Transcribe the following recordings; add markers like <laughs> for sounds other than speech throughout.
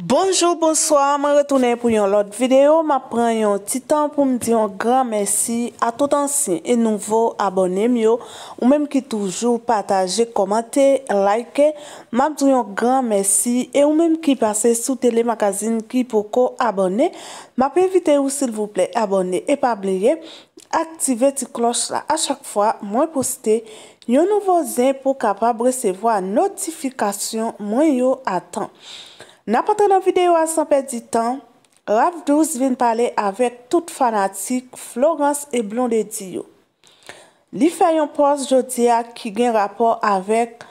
Bonjour, bonsoir, mwen retounen pou yon lot videyo, mwen pren yon titan pou m diyon gran mersi a tout ansin e nouvo abonem yo, ou menm ki toujou pataje, komante, like, mwen m diyon gran mersi e ou menm ki pase sou telemakazin ki pou ko abonem, mwen pe evite ou sil vouple abonem e pa bleye, aktive ti klos la a chak fwa mwen poste yon nouvo zin pou kapab resevo a notifikasyon mwen yo atan. N apote nan videyo a sanpe di tan, Rav 12 vin pale avek tout fanatik Florence e Blondie Dio. Li fe yon pos jodia ki gen rapor avek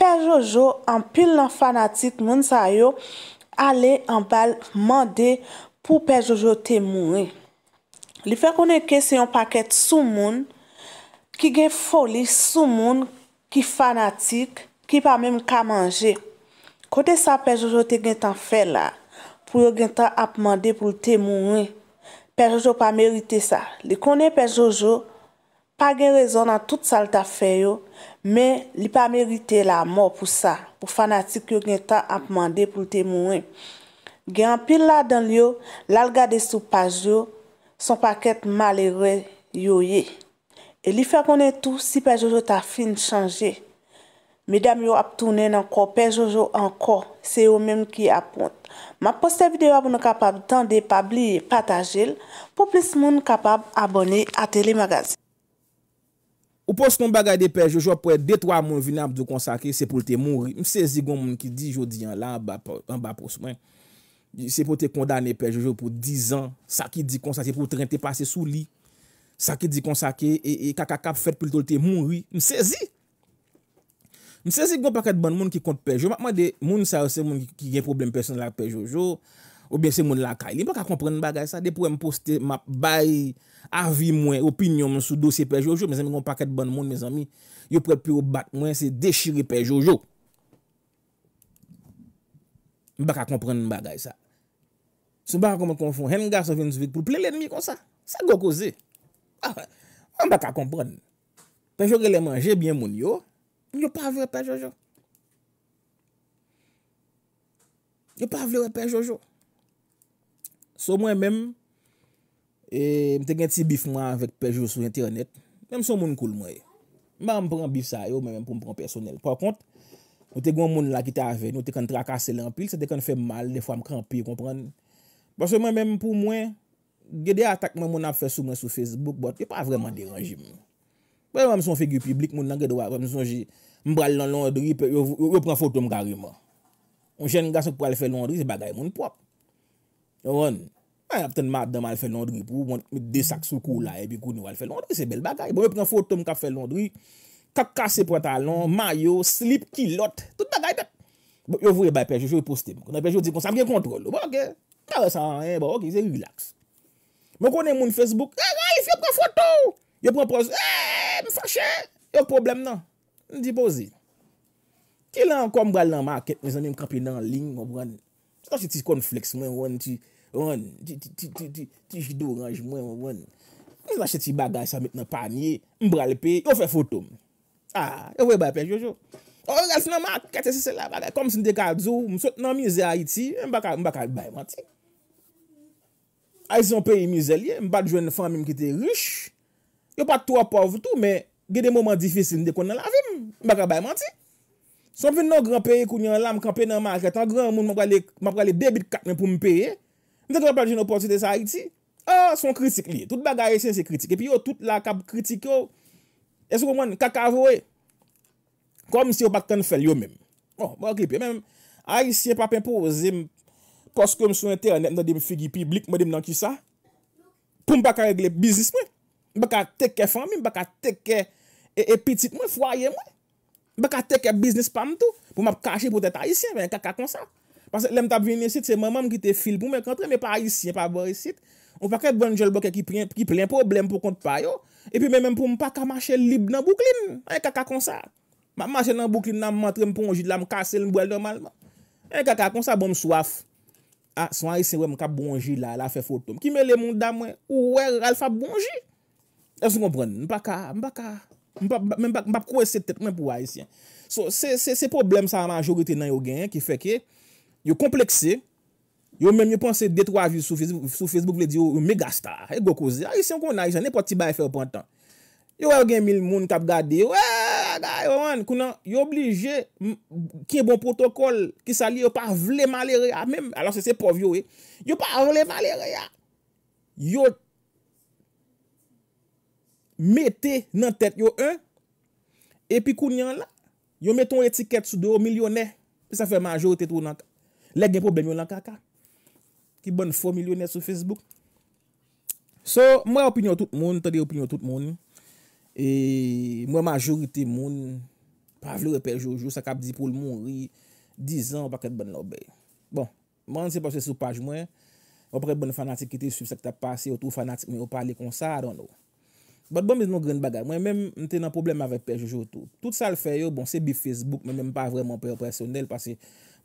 Per Jojo an pil nan fanatik moun sayo ale an bal mande pou Per Jojo te moue. Li fe koneke se yon paket sou moun ki gen foli sou moun ki fanatik ki pa mèm ka manje. Kote sa pe Jojo te gen tan fe la, pou yo gen tan ap mande pou te mounen, pe Jojo pa merite sa. Li konen pe Jojo, pa gen rezon nan tout sal ta fe yo, men li pa merite la moun pou sa, pou fanatik yo gen tan ap mande pou te mounen. Gen an pil la dan li yo, lal gade sou pa jo, son paket malere yo ye. E li fe konen tou si pe Jojo ta fin chanje. Me dam yo ap tounen anko, pe Jojo anko, se yo menm ki aponte. Ma poste videyo ap nou kapab tan de pabli e patajil, pou plis moun kapab abone a telemagazin. Ou poste kon bagay de pe Jojo pou et de twa moun vinap de konsake, se pou lte moun ri. M sezi goun moun ki di jodi an la, an ba posmen. Se pou te kondane pe Jojo pou dizan, sa ki di konsake pou tren te pase sou li. Sa ki di konsake, e kaka kap fet pou lte moun ri. M sezi! Mwen se se gwen paket ban moun ki kont Pejojo. Mwen mwen de moun sa ou se moun ki gen problem person la Pejojo. Ou bien se moun la kaili. Mwen baka kompren mwen bagay sa. De pou mwen poste map, bay, avi mwen, opinyon mwen sou dosye Pejojo. Mwen se mi gwen paket ban moun. Mwen se mi yo prepi ou bak mwen se dechiri Pejojo. Mwen baka kompren mwen bagay sa. Se mwen baka kompren mwen konfon. Hen nga so ven sou vit pou ple lè nmi kon sa. Sa gwen kose. Ah, mwen baka kompren. Pejojo relemanje bien moun yo. Yop avle repè Jojo. Yop avle repè Jojo. Sou mwen mèm, e mte gen ti bif mwa vek pe Jojo sou internet, mwen mse moun koul mwen e. Mwa m pre mpren bif sa yo mwen mpren personel. Par kont, mwen te gen moun la ki te avè, mwen te ken trakase lè anpil, se te ken fe mal, de fwa m kran pi, konpren. Baso mwen mèm pou mwen, ge de atak mwen mwen ap fè sou mwen sou Facebook, bot yop avreman deranjim mwen. P� mu seon figi publik moun nan gedaan, ppwen mi seon je mbral lan lan dr imprisoned За man nan yon k 회 na foto m kinde M jen ka a pou al fè lan dr, se bagay pou moun hi pouap Yo yon White an marte dan man lal fè lan dr pou, mw White an marte dan man lal fè lan dr pou, mw o prende de sakk sou kulai pi kou yo al fè lan dr se bel bagay Yo pren fotou mka fè lal dr Kakase pantalon, mayo, slup klotte, tout bagay det bon, Yo vwe bay pe jye zwe poste m inkou nan pe jye yon zikon sa m� gen kontrol bon, Okè, m ka re san e bon, okè, se relax M sekone m Yo pran poz, eee, eh, mfache, yo problem nan. Ndi pozin. Ki lan, kon mbral nan market, mwen zanen m kapi nan ling, mwen brani. Sache ti kon flex mwen, mwen ti, mwen, ti, ti, ti, ti, ti, ti, ti, ti, ti, jidoranj mwen, mwen, mwen. Mwen lache ti bagay sa met nan panye, mbral pe, yo fe fotoun. Ha, ah, yo vwe bay pe, jojo. Ou, oh, yas nan market, kete si sel avade, kom si ndek an zou, msot nan mize Haiti, mbakal, mbakal bay, mwati. A yon pe yon mize liye, mbad jwen nfan mwen kite rish. yo pa tou a pov tout, men gede mouman difisil de kon nan la vim, mbaka bayman ti. Son fin nou gran peye koun yon lam kampen nan market, nan gran moun man gale bebit katmen pou mpeye, mwen dekwa pa jen nou potite sa iti, son kritik li. Tout bagay ese se kritik, epi yo, tout la kap kritik yo, eswe mwen kakavowe, kom si yo bak ten fel yo men. Oh, mwen klipe, mwen a isye papen pou o zem, poske m sou ente anet nan dem figi piblik, mwen dem nan ki sa, pou m bak a regle bizis mwen. Bak a teke fami, bak a teke epitit e mwen, fwaye mwen. Bak a teke biznis pam tou. Pou m ap kache pou tete haisyen, mwen kaka konsa. Pasè lem tab vini yisit, se mwen mame ki te fil pou mwen kontre, mwen pa haisyen, pa bo yisit. Mwen fakèk bon jol bokè ki plen problem pou kontre payo. E pi mwen mèm pou m pa ka mache lib nan bouklin. Mwen kaka konsa. Ma mache nan bouklin nan mantre m pou onji la m kase l m bwel normalman. Mwen kaka konsa bon m swaf. A, ah, son haisyen wè m ka bonji la, la fe fotom. Ki me le moun damwen, ou wè ral fa bon El sou kompren, mba ka, mba ka, mba kwe se tet, mwen pou a isi. So, se problem sa manjogite nan yo gen, ki feke, yo komplekse, yo menm yo panse detro avi sou Facebook le di yo megastar, e gokouze, a isi yon kon a isi, anepo ti baye fe ou pantan. Yo a gen mil moun kap gade, we, gade, yo wan, kou nan yo oblije ki bon protokol, ki sa li yo pa vle malere a, menm, alo se se pov yo e, yo pa vle malere a, yo, Mette nan tet yo un Epi kou nyan la Yo metton etiket sou deyo milyonè Pis sa fe majorite tou nan kaka Lè gen problem yo nan kaka Ki bon fò milyonè sou Facebook So mwen opinyon tout moun Tade opinyon tout moun E mwen majorite moun Pavle wepe jojo Sakap di pou l moun ri Dizan wapak et bon nou be Bon, mwen se paswe sou page mwen Wapak et bon fanatikite sou seke ta pase Wapak et bon fanatikite sou seke ta pase Bote bon miz nou gren bagay, mwen men mte nan problem avèk Pejojo tou. Tout sa l fè yo, bon se bi Facebook, mwen men mpa vreman pre-opresyonel, pase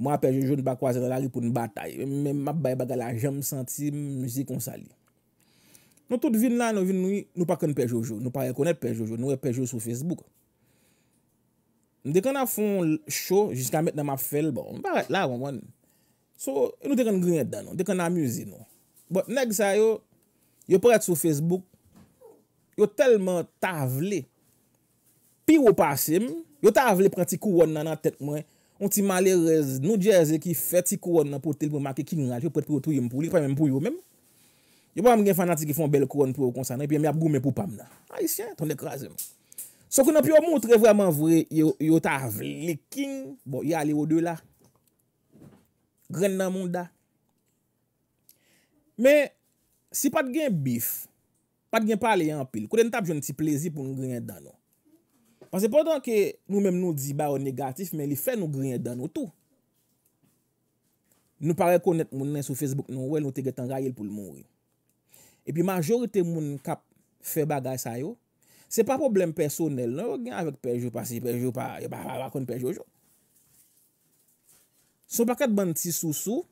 mwen a Pejojo nou pa kwaze nan la ripoun batay, mwen men mpa bay bagay la jem senti, mwen mzi konsali. Nou tout vin la, nou vin nou pa kon Pejojo, nou pa rekonet Pejojo, nou e Pejojo sou Facebook. Mwen dek an a fon show, jiska met nan ma fel, mwen par et la, mwen. So, nou dek an gren et dan, dek an amuzi nou. Bote neg sa yo, yo pou et sou Facebook, yo telman ta avle pi ou pasem, yo ta avle pre ti kouwana nan tet mwen, onti malerez, nou djeze ki fe ti kouwana pou tel pou maki kingal, yo pret pou yo touyem pou li, pa mwen pou yo mwen, yo ba mwen gen fanatik ki fon bel kouwana pou yo konsan, epi mwen ap goumen pou pam nan. A, yi syen, ton dek raze mwen. So konon pi yo montre vreman vre, yo ta avle king, bon, yi ale ou de la, gren nan moun da. Men, si pat gen bif, yo, Pat gen pale yon pil. Kou den tap joun ti plezi pou nou griye dan nou. Pase podan ke nou menm nou di ba o negatif men li fe nou griye dan nou tou. Nou pare konet moun men sou Facebook nou wè nou te getan rayel pou l moun yon. E pi majorite moun kap fe bagay sa yo. Se pa problem personel nou. Gen avèk pejou pasi pejou pa yon pa avèk kon pejou joun. Son pakat ban ti sou sou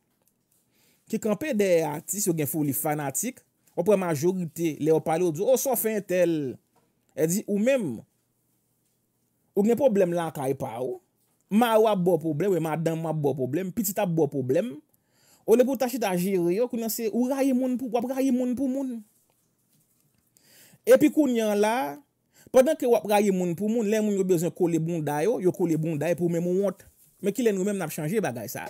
ki kanpe de artist yo gen fow li fanatik Oh, ou premajorite, le ou pale ou di, ou sa fin tel, e di, ou mem, ou gen problem la ka e pa ou, ma wap bo problem, we ma dam wap bo problem, pitita bo problem, ou le pou tachit a jiri yo, kounen se, wap rayi moun pou moun. E pi kounen la, padan ke wap rayi moun pou moun, len moun yo bezan kole bunday yo, yo kole bunday pou men moun wot, me ki len ou mem nap chanje bagay sa,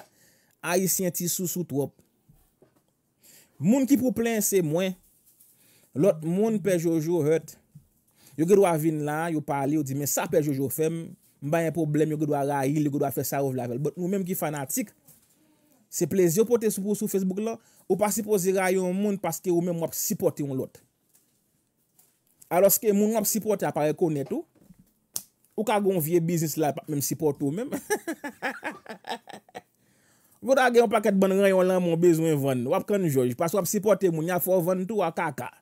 a yi senti sou sout wop. Moun ki pou plen se mwen, lot moun pe Jojo hurt. Yo ge dwa vin lan, yo pali, yo di men, sa pe Jojo fem, mba yon problem, yo ge dwa rayil, yo ge dwa fe sa ov lavel. But nou menm ki fanatik, se plezyon pote sou pou sou Facebook la, ou pa sipo zira yon moun paske ou menm wap sipoti yon lot. Alos ke moun wap sipoti apare konet ou, ou ka gonvye bizis la, mwenm sipoti ou menm. <laughs> Voda gen yon paket ban rayon lan moun bezwen vwenn. Wap kon joj. Pas wap sipote moun. Nya fwo vwenn tou wakaka.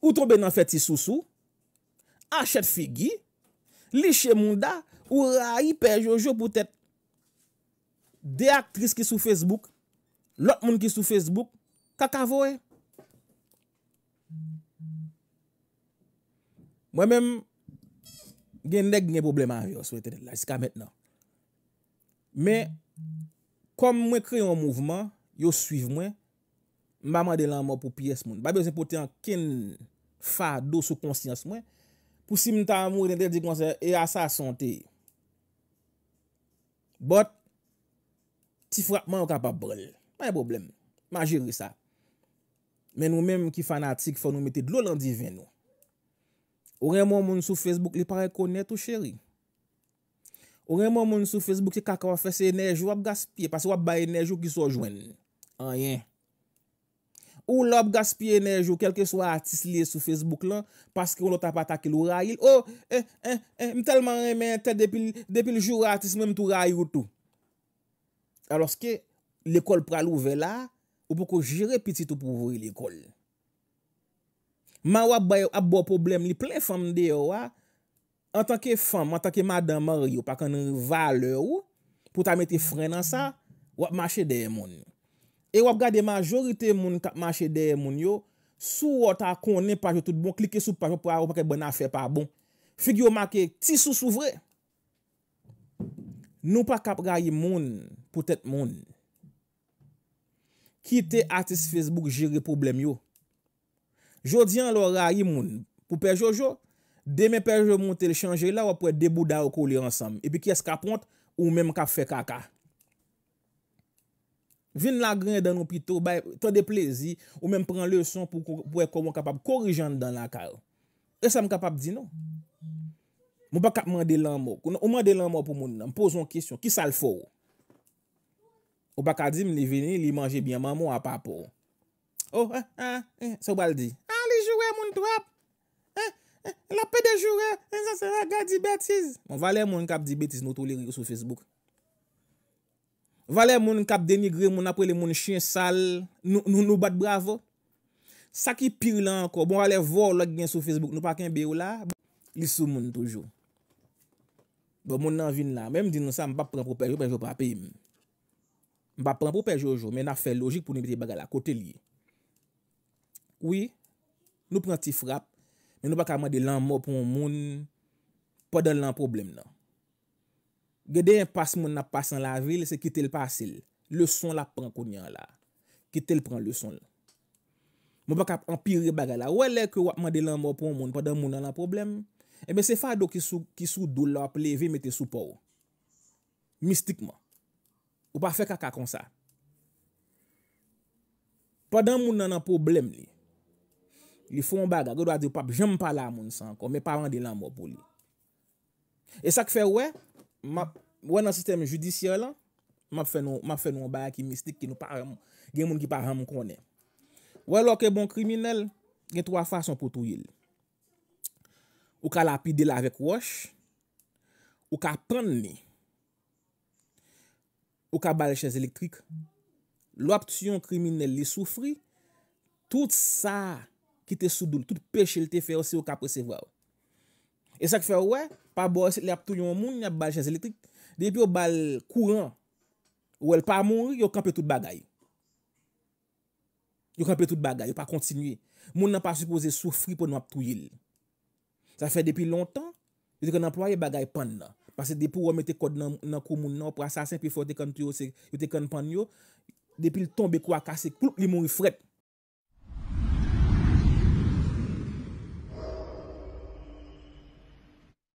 Ou trobe nan feti sou sou. Achet figi. Liche moun da. Ou a hiper jojo pou tèt. De aktris ki sou Facebook. Lot moun ki sou Facebook. Kakavo e. Mwen menm gen neg nye probleman yo sou ete de la. Sika met nan. Men, kom mwen kre yon mouvman, yon suiv mwen, mba mande lan mwen pou piyes mwen. Mba bezen pote an ken fado sou konsyans mwen pou si mwen ta moun yon dede di konsyans e a sa sante. Bot, ti frapman yon kapap brel. Mwen yon problem. Mwen jiri sa. Men nou men mwen ki fanatik fwa nou mette dlo lan divin nou. Oren mwen moun sou Facebook li pare konet ou cheri. Ou remon moun sou Facebook se kaka wafese nej ou wap gaspye. Pase wap baye nej ou ki sou jwen. An yen. Ou lop gaspye nej ou kelke sou atis li sou Facebook lan. Pase ki oh, eh, eh, eh, ou lota pata ki lou rayil. Ou, e, e, e, mi telman remen te depil, depil jou ratis mem tou rayil ou tou. Aloske, l'ekol pralouve la, ou poko jire piti tou pou vori l'ekol. Man wap baye wap bo problem li plen fam de yo wap. an tanke fam, an tanke madan mar yo, pak an rin vale ou, pou ta meti fre nan sa, wap mache deye moun. E wap ga de majorite moun kap mache deye moun yo, sou wot a konen page tout bon, klike sou page pou a wapake bon afe pa bon. Figyo ma ke, ti sou sou vre. Nou pa kap ga yi moun, pou tèt moun. Ki te artist Facebook jiri problem yo. Jodi an lor a yi moun, pou pe jojo, Deme pej remonte le chanje la, wapwe debou da wakou li ansam. Epi kyes ka pronte, ou mwen mkap fe kaka. Vin la gren dan opito, bay, to de plezi, ou mwen mpren lerson pou ek kon mwen kapap korijan dan la kar. E sa m kapap di nou. Mwen baka mande lanmou. Kou nan, ou mande lanmou pou moun nan, mpozon kisyon, ki sa l fo? Ou baka di m li veni, li manje byan, maman wapapou. Ou, eh, eh, eh, sa wapal di? Ah, li jowe moun twap! Eh! <laughs> La pe de jure, en zase la ga di betis. Bon, valè moun kap di betis nou tou lirikou sou Facebook. Valè moun kap denigre, moun aprele moun chien sal, nou bat bravo. Sa ki pir lan anko, bon valè vò log gen sou Facebook, nou pa ken beyo la, lissou moun toujou. Bon, moun nan vin la, mèm di nou sa mbap pran pou pejou, mbap pran pou pejou, mè na fe logik pou nou biti baga la kote li. Oui, nou pran ti frap, Mwen nou baka mande lanmou pou moun, padan lan problem nan. Gede yon pas moun ap pasan la vil, se kitel pasil. Le son la pran konyan la. Kitel pran le son la. Mwen baka empiri baga la. Wè lè kè wap mande lanmou pou moun, padan moun nan lan problem. Eme eh se fado ki sou dou lop, le vi meti sou pou. Mistikman. Ou pa fe kaka kon sa. Padan moun nan lan problem li, li foun baga, gwa do a di w pap, jem pa la moun san kon, me paran de lan moun pou li. E sa k fe wè, wè nan sistem judisyon lan, ma fè nou, ma fè nou w baga ki mistik, ki nou paran moun, gen moun ki paran moun konen. Wè lò ke bon kriminel, gen twa fason pou tou yil. Ou ka lapidela avèk wòsh, ou ka pran li, ou ka balè chèz elektrik, lò aptiyon kriminel li soufri, tout sa, ki te sudoul, tout peche li te fè ou se ou ka presevè ou. E sa ki fè ouè, pa bo, le ap tou yon moun, ni ap bal jens elektrik, dey pi ou bal kouran, ou el pa moun, yo kape tout bagay. Yo kape tout bagay, yo pa kontinuy. Moun nan pa suppose soufri pou nou ap tou yil. Sa fè depi lontan, yo te kon employe bagay pan nan. Pase depi ou remete kod nan kou moun nan, ou prasa sempi fote kon tou yo se, yo te kon pan yo, depi l ton be kwa kase, pou li moun yi fret.